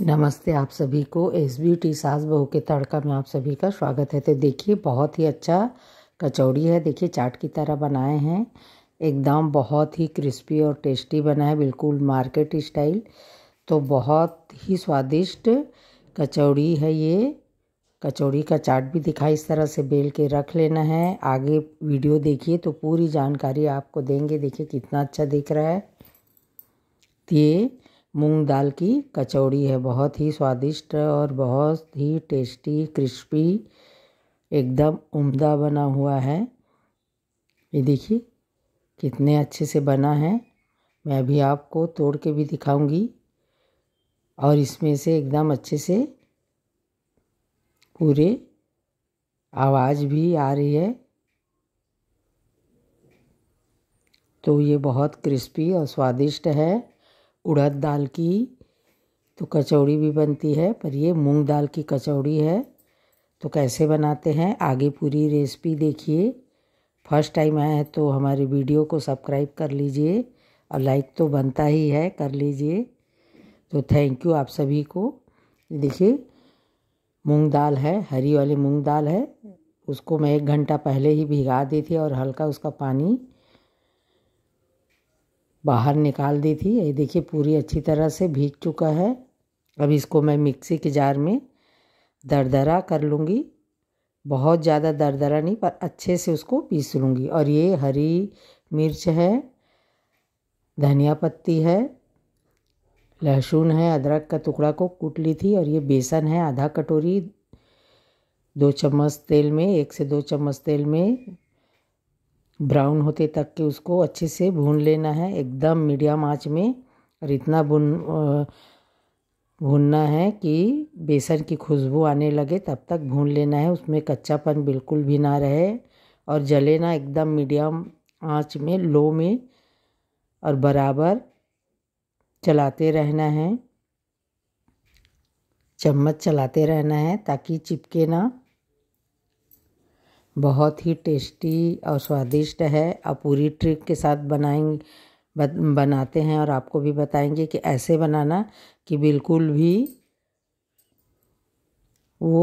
नमस्ते आप सभी को एस बी टी सास बहू के तड़का में आप सभी का स्वागत है तो देखिए बहुत ही अच्छा कचौड़ी है देखिए चाट की तरह बनाए हैं एकदम बहुत ही क्रिस्पी और टेस्टी बना है बिल्कुल मार्केट स्टाइल तो बहुत ही स्वादिष्ट कचौड़ी है ये कचौड़ी का चाट भी दिखा इस तरह से बेल के रख लेना है आगे वीडियो देखिए तो पूरी जानकारी आपको देंगे देखिए कितना अच्छा दिख रहा है ये मूंग दाल की कचौड़ी है बहुत ही स्वादिष्ट और बहुत ही टेस्टी क्रिस्पी एकदम उम्दा बना हुआ है ये देखिए कितने अच्छे से बना है मैं अभी आपको तोड़ के भी दिखाऊंगी और इसमें से एकदम अच्छे से पूरे आवाज़ भी आ रही है तो ये बहुत क्रिस्पी और स्वादिष्ट है उड़द दाल की तो कचौड़ी भी बनती है पर ये मूंग दाल की कचौड़ी है तो कैसे बनाते हैं आगे पूरी रेसिपी देखिए फर्स्ट टाइम आए हैं तो हमारे वीडियो को सब्सक्राइब कर लीजिए और लाइक तो बनता ही है कर लीजिए तो थैंक यू आप सभी को देखिए मूंग दाल है हरी वाली मूंग दाल है उसको मैं एक घंटा पहले ही भिगा दी थी और हल्का उसका पानी बाहर निकाल दी थी ये देखिए पूरी अच्छी तरह से भीग चुका है अब इसको मैं मिक्सी के जार में दरदरा कर लूँगी बहुत ज़्यादा दरदरा नहीं पर अच्छे से उसको पीस लूँगी और ये हरी मिर्च है धनिया पत्ती है लहसुन है अदरक का टुकड़ा को कूट ली थी और ये बेसन है आधा कटोरी दो चम्मच तेल में एक से दो चम्मच तेल में ब्राउन होते तक के उसको अच्छे से भून लेना है एकदम मीडियम आँच में और इतना भून भूनना है कि बेसन की खुशबू आने लगे तब तक भून लेना है उसमें कच्चापन बिल्कुल भी ना रहे और जले ना एकदम मीडियम आँच में लो में और बराबर चलाते रहना है चम्मच चलाते रहना है ताकि चिपके ना बहुत ही टेस्टी और स्वादिष्ट है और पूरी ट्रिक के साथ बनाएंगे बनाते हैं और आपको भी बताएंगे कि ऐसे बनाना कि बिल्कुल भी वो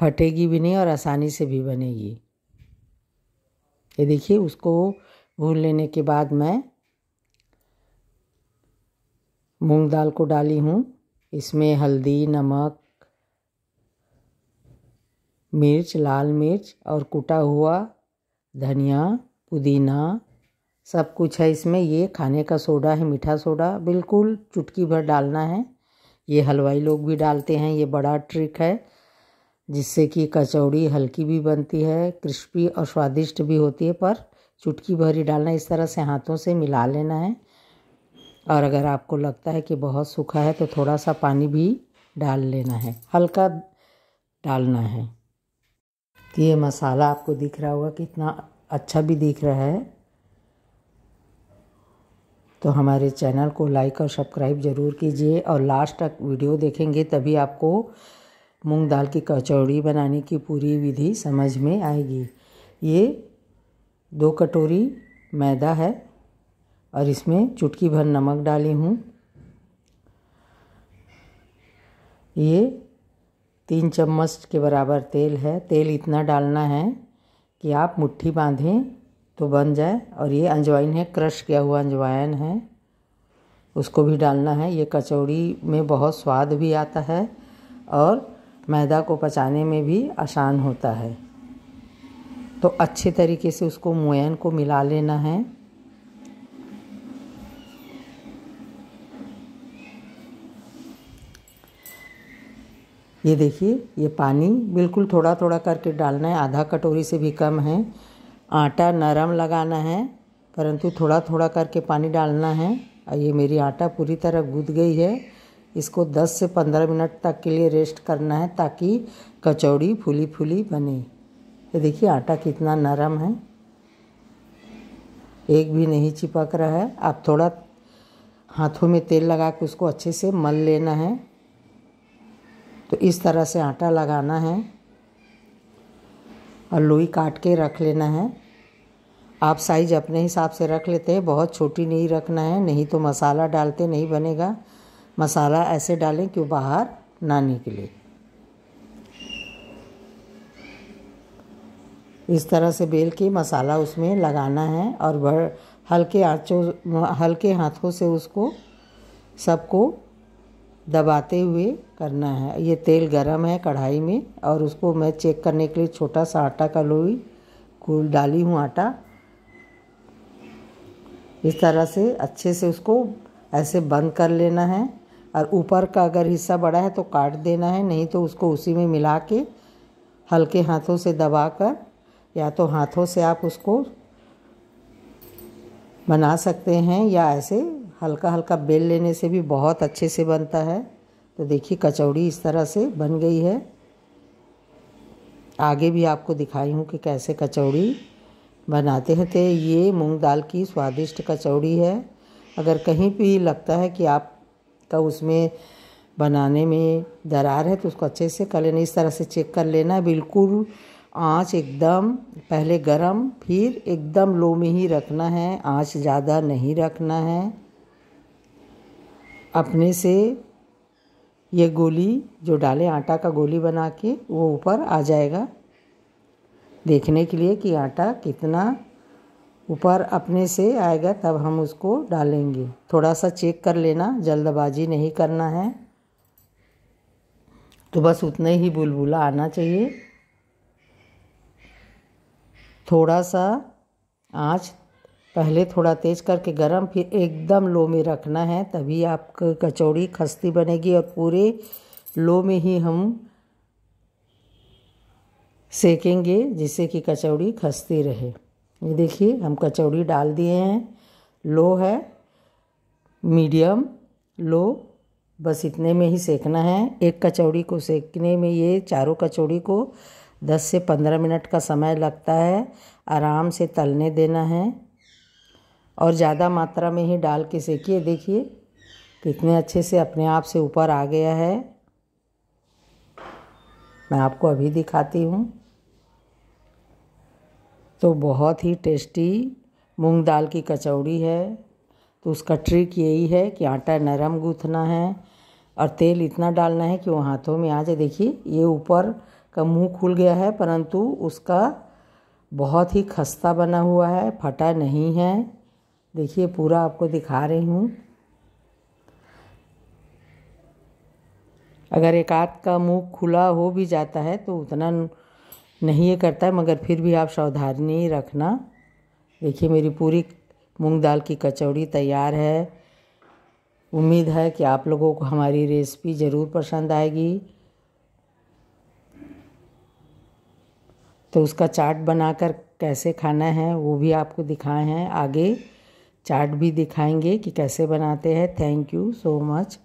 फटेगी भी नहीं और आसानी से भी बनेगी ये देखिए उसको भून लेने के बाद मैं मूंग दाल को डाली हूँ इसमें हल्दी नमक मिर्च लाल मिर्च और कुटा हुआ धनिया पुदीना सब कुछ है इसमें ये खाने का सोडा है मीठा सोडा बिल्कुल चुटकी भर डालना है ये हलवाई लोग भी डालते हैं ये बड़ा ट्रिक है जिससे कि कचौड़ी हल्की भी बनती है क्रिस्पी और स्वादिष्ट भी होती है पर चुटकी भर ही डालना इस तरह से हाथों से मिला लेना है और अगर आपको लगता है कि बहुत सूखा है तो थोड़ा सा पानी भी डाल लेना है हल्का डालना है कि ये मसाला आपको दिख रहा होगा कितना अच्छा भी दिख रहा है तो हमारे चैनल को लाइक और सब्सक्राइब ज़रूर कीजिए और लास्ट तक वीडियो देखेंगे तभी आपको मूंग दाल की कचौड़ी बनाने की पूरी विधि समझ में आएगी ये दो कटोरी मैदा है और इसमें चुटकी भर नमक डाली हूँ ये तीन चम्मच के बराबर तेल है तेल इतना डालना है कि आप मुट्ठी बांधें तो बन जाए और ये अंजवाइन है क्रश किया हुआ अंजवाइन है उसको भी डालना है ये कचौड़ी में बहुत स्वाद भी आता है और मैदा को पचाने में भी आसान होता है तो अच्छे तरीके से उसको मोयन को मिला लेना है ये देखिए ये पानी बिल्कुल थोड़ा थोड़ा करके डालना है आधा कटोरी से भी कम है आटा नरम लगाना है परंतु थोड़ा थोड़ा करके पानी डालना है और ये मेरी आटा पूरी तरह गूद गई है इसको 10 से 15 मिनट तक के लिए रेस्ट करना है ताकि कचौड़ी फूली फूली बने ये देखिए आटा कितना नरम है एक भी नहीं चिपक रहा है आप थोड़ा हाथों में तेल लगा के उसको अच्छे से मल लेना है तो इस तरह से आटा लगाना है और लोई काट के रख लेना है आप साइज अपने हिसाब से रख लेते हैं बहुत छोटी नहीं रखना है नहीं तो मसाला डालते नहीं बनेगा मसाला ऐसे डालें कि बाहर ना निकले इस तरह से बेल के मसाला उसमें लगाना है और हल्के आँचों हल्के हाथों से उसको सबको दबाते हुए करना है ये तेल गरम है कढ़ाई में और उसको मैं चेक करने के लिए छोटा सा आटा का लोई घोल डाली हूँ आटा इस तरह से अच्छे से उसको ऐसे बंद कर लेना है और ऊपर का अगर हिस्सा बड़ा है तो काट देना है नहीं तो उसको उसी में मिला के हल्के हाथों से दबा कर या तो हाथों से आप उसको बना सकते हैं या ऐसे हल्का हल्का बेल लेने से भी बहुत अच्छे से बनता है तो देखिए कचौड़ी इस तरह से बन गई है आगे भी आपको दिखाई हूँ कि कैसे कचौड़ी बनाते हैं तो ये मूंग दाल की स्वादिष्ट कचौड़ी है अगर कहीं भी लगता है कि आपका उसमें बनाने में दरार है तो उसको अच्छे से कर लेना इस तरह से चेक कर लेना बिल्कुल आँच एकदम पहले गरम फिर एकदम लो में ही रखना है आँच ज़्यादा नहीं रखना है अपने से ये गोली जो डाले आटा का गोली बना के वो ऊपर आ जाएगा देखने के लिए कि आटा कितना ऊपर अपने से आएगा तब हम उसको डालेंगे थोड़ा सा चेक कर लेना जल्दबाजी नहीं करना है तो बस उतने ही बुलबुला आना चाहिए थोड़ा सा आँच पहले थोड़ा तेज़ करके गरम फिर एकदम लो में रखना है तभी आपकी कचौड़ी खस्ती बनेगी और पूरे लो में ही हम सेकेंगे जिससे कि कचौड़ी खस्ती रहे ये देखिए हम कचौड़ी डाल दिए हैं लो है मीडियम लो बस इतने में ही सेकना है एक कचौड़ी को सेकने में ये चारों कचौड़ी को 10 से 15 मिनट का समय लगता है आराम से तलने देना है और ज़्यादा मात्रा में ही डाल के सेकिए देखिए कितने अच्छे से अपने आप से ऊपर आ गया है मैं आपको अभी दिखाती हूँ तो बहुत ही टेस्टी मूंग दाल की कचौड़ी है तो उसका ट्रिक यही है कि आटा नरम गूँथना है और तेल इतना डालना है कि वो हाथों में आ जाए देखिए ये ऊपर का मुंह खुल गया है परंतु उसका बहुत ही खस्ता बना हुआ है फटा नहीं है देखिए पूरा आपको दिखा रही हूँ अगर एक आध का मुंह खुला हो भी जाता है तो उतना नहीं ये करता है मगर फिर भी आप सावधानी रखना देखिए मेरी पूरी मूंग दाल की कचौड़ी तैयार है उम्मीद है कि आप लोगों को हमारी रेसिपी ज़रूर पसंद आएगी तो उसका चाट बनाकर कैसे खाना है वो भी आपको दिखाए हैं आगे चार्ट भी दिखाएंगे कि कैसे बनाते हैं थैंक यू सो मच